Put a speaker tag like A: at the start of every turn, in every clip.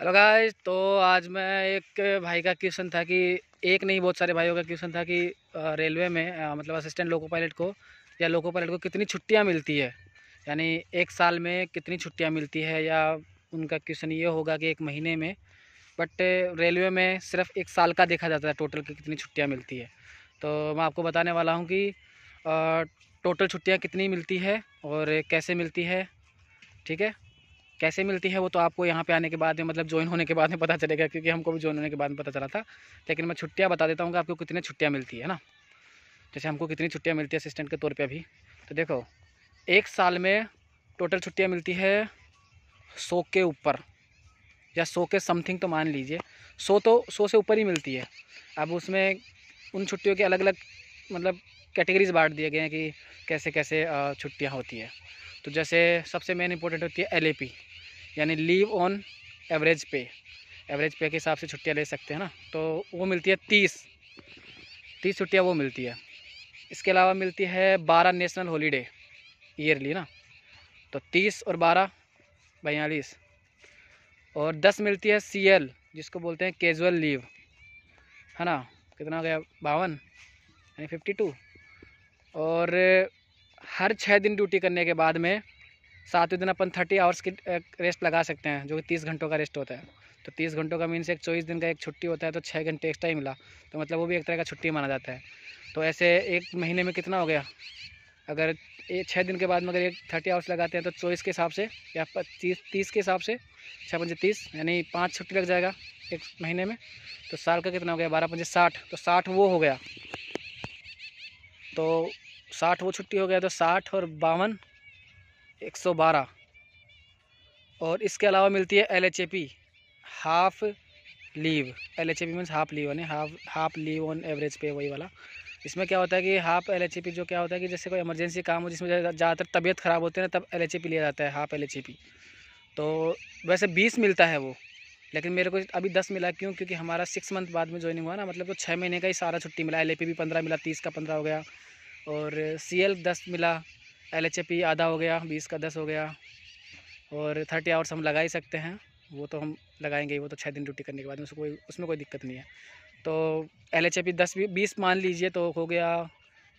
A: hello guys तो आज मैं एक भाई का क्वेश्चन था कि एक नहीं बहुत सारे भाइयों का क्वेश्चन था कि रेलवे में मतलब असिस्टेंट लोको पायलट को या लोको पायलट को कितनी छुट्टियां मिलती है यानी एक साल में कितनी छुट्टियां मिलती है या उनका क्वेश्चन ये होगा कि एक महीने में बट रेलवे में सिर्फ एक साल का देखा जाता है टोटल की कितनी छुट्टियाँ मिलती है तो मैं आपको बताने वाला हूँ कि टोटल छुट्टियाँ कितनी मिलती है और कैसे मिलती है ठीक है कैसे मिलती है वो तो आपको यहाँ पे आने के बाद में मतलब ज्वाइन होने के बाद में पता चलेगा क्योंकि हमको भी ज्वाइन होने के बाद में पता चला था लेकिन मैं छुट्टियाँ बता देता हूँ कि आपको कितनी छुट्टियाँ मिलती है ना जैसे हमको कितनी छुट्टियाँ मिलती है असिस्टेंट के तौर पर अभी तो देखो एक साल में टोटल छुट्टियाँ मिलती है सौ के ऊपर या सौ के समथिंग तो मान लीजिए सौ तो सौ से ऊपर ही मिलती है अब उसमें उन छुट्टियों के अलग अलग मतलब कैटेगरीज बांट दिए गए हैं कि कैसे कैसे छुट्टियाँ होती है तो जैसे सबसे मेन इंपॉर्टेंट होती है एल यानी leave on average pay average pay के हिसाब से छुट्टियाँ ले सकते हैं ना तो वो मिलती है तीस तीस छुट्टियाँ वो मिलती है इसके अलावा मिलती है बारह नेशनल हॉलीडे ईयरली ना तो तीस और बारह बयालीस और दस मिलती है सी एल जिसको बोलते हैं कैजुअल लीव है ना कितना गया बावन यानी फिफ्टी टू और हर छः दिन ड्यूटी करने के बाद में सातवें दिन अपन थर्टी आवर्स की रेस्ट लगा सकते हैं जो कि तीस घंटों का रेस्ट होता है तो तीस घंटों का मीन्स एक चौबीस दिन का एक छुट्टी होता है तो छः घंटे एक्स्ट्रा ही मिला तो मतलब वो भी एक तरह का छुट्टी माना जाता है तो ऐसे एक महीने में कितना हो गया अगर ये छः दिन के बाद में अगर एक थर्टी आवर्स लगाते हैं तो चौबीस के हिसाब से या पच्चीस तीस के हिसाब से छः पंजे तीस यानी पाँच छुट्टी लग जाएगा एक महीने में तो साल का कितना हो गया बारह पंजे साठ तो साठ वो हो गया तो साठ वो छुट्टी हो गया तो साठ और बावन एक सौ बारह और इसके अलावा मिलती है L H A P half leave L H A P means half leave यानी half half leave on average pay वही वाला इसमें क्या होता है कि half L H A P जो क्या होता है कि जैसे कोई इमरजेंसी काम हो जिसमें ज़्यादातर तबीयत ख़राब होती है ना तब एल एच ए पी लिया जाता है half L H A P तो वैसे बीस मिलता है वो लेकिन मेरे को अभी दस मिला क्यों क्योंकि हमारा सिक्स मंथ बाद में ज्वाइनिंग हुआ ना मतलब तो छः महीने का ही सारा छुट्टी मिला एल ए पी भी पंद्रह मिला तीस का पंद्रह हो गया और सी एल दस मिला एल एच पी आधा हो गया बीस का दस हो गया और थर्टी आवर्स हम लगा ही सकते हैं वो तो हम लगाएंगे वो तो छः दिन ड्यूटी करने के बाद उसको कोई उसमें कोई दिक्कत नहीं है तो एल एच पी दस बीस मान लीजिए तो हो गया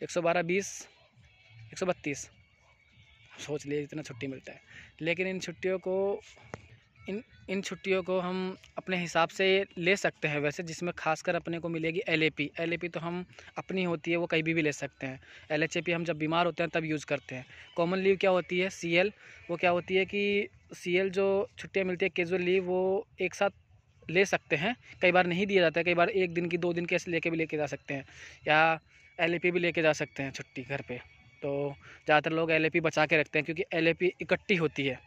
A: एक सौ बारह बीस एक सौ बत्तीस सोच लिए इतना छुट्टी मिलता है लेकिन इन छुट्टियों को इन इन छुट्टियों को हम अपने हिसाब से ले सकते हैं वैसे जिसमें खासकर अपने को मिलेगी L A P L A P तो हम अपनी होती है वो कहीं भी भी ले सकते हैं एल एच ए पी हम जब बीमार होते हैं तब यूज़ करते हैं कॉमन लीव क्या होती है सी एल वो क्या होती है कि सी एल जो छुट्टियाँ मिलती है केजुअल लीव वो एक साथ ले सकते हैं कई बार नहीं दिया जाता है कई बार एक दिन की दो दिन की ऐसे लेके भी लेके जा सकते हैं या एल भी लेके जा सकते हैं छुट्टी घर पे तो ज़्यादातर लोग एल बचा के रखते हैं क्योंकि एल इकट्ठी होती है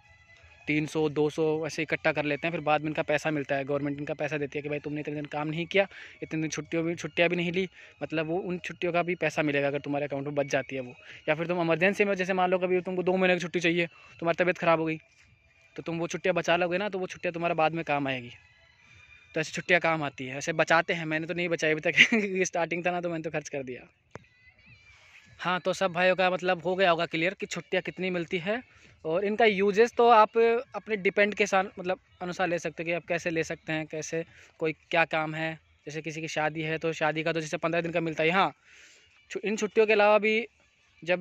A: तीन सौ दो सौ ऐसे इकट्ठा कर लेते हैं फिर बाद में इनका पैसा मिलता है गवर्नमेंट इनका पैसा देती है कि भाई तुमने इतने दिन काम नहीं किया इतने दिन छुट्टियों भी छुट्टियाँ भी नहीं ली मतलब वो उन छुट्टियों का भी पैसा मिलेगा अगर तुम्हारे अकाउंट में बच जाती है वो या फिर तुम एमरजेंसी में जैसे मान लो कभी तुमको दो महीने की छुट्टी चाहिए तुम्हारी तबियत ख़राब हो गई तो तुम वो छुट्टियाँ बचा लोगे ना तो वो छुट्टियाँ तुम्हारा बाद में काम आएगी तो ऐसी छुट्टियाँ काम आती है ऐसे बचाते हैं मैंने तो नहीं बचाई अभी तक स्टार्टिंग था ना तो मैंने तो खर्च कर दिया हाँ तो सब भाइयों का मतलब हो गया होगा क्लियर कि छुट्टियाँ कितनी मिलती है और इनका यूजेस तो आप अपने डिपेंड के साथ मतलब अनुसार ले सकते कि आप कैसे ले सकते हैं कैसे कोई क्या काम है जैसे किसी की शादी है तो शादी का तो जैसे पंद्रह दिन का मिलता है हाँ इन छुट्टियों के अलावा भी जब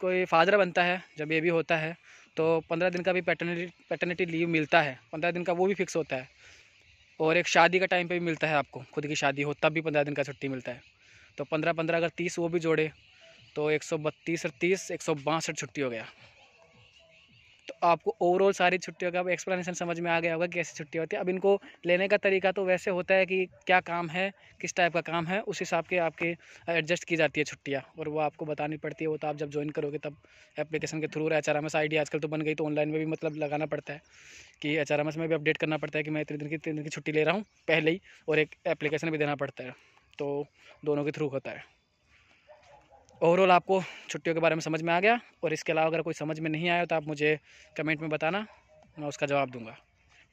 A: कोई फादर बनता है जब ये भी होता है तो पंद्रह दिन का भी पैटर्निटी पैटर्निटी लीव मिलता है पंद्रह दिन का वो भी फिक्स होता है और एक शादी का टाइम पे भी मिलता है आपको खुद की शादी हो तब भी पंद्रह दिन का छुट्टी मिलता है तो पंद्रह पंद्रह अगर तीस वो भी जोड़े तो एक सौ बत्तीस और तीस एक सौ बासठ छुट्टी हो गया तो आपको ओवरऑल सारी छुट्टियों का अब एक्सप्लेनेशन समझ में आ गया होगा कैसी छुट्टी होती है अब इनको लेने का तरीका तो वैसे होता है कि क्या काम है किस टाइप का काम है उस हिसाब के आपके एडजस्ट की जाती है छुट्टियाँ और वो आपको बतानी पड़ती है वो तो आप जब ज्वाइन करोगे तब एप्लीकेशन के थ्रू एच आर एस आजकल तो बन गई तो ऑनलाइन में भी मतलब लगाना पड़ता है कि एच आर एम एस में भी अपडेट करना पड़ता है कि मैं इतने दिन की इतने दिन की छुट्टी ले रहा हूँ पहले ही और एक एप्लीकेशन भी देना पड़ता है तो दोनों के थ्रू होता है ओवरऑल आपको छुट्टियों के बारे में समझ में आ गया और इसके अलावा अगर कोई समझ में नहीं आया तो आप मुझे कमेंट में बताना मैं उसका जवाब दूंगा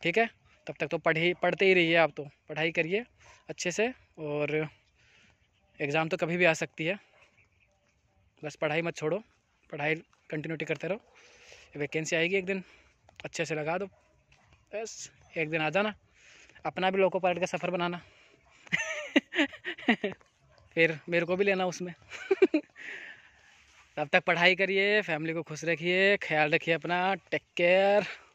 A: ठीक है तब तक तो पढ़ ही पढ़ते ही रहिए आप तो पढ़ाई करिए अच्छे से और एग्ज़ाम तो कभी भी आ सकती है बस पढ़ाई मत छोड़ो पढ़ाई कंटिन्यूटी करते रहो वैकेंसी आएगी एक दिन अच्छे से लगा दो बस एक दिन आ जाना अपना भी लोको पायलट का सफ़र बनाना फिर मेरे को भी लेना उसमें तब तक पढ़ाई करिए फैमिली को खुश रखिए ख्याल रखिए अपना टेक केयर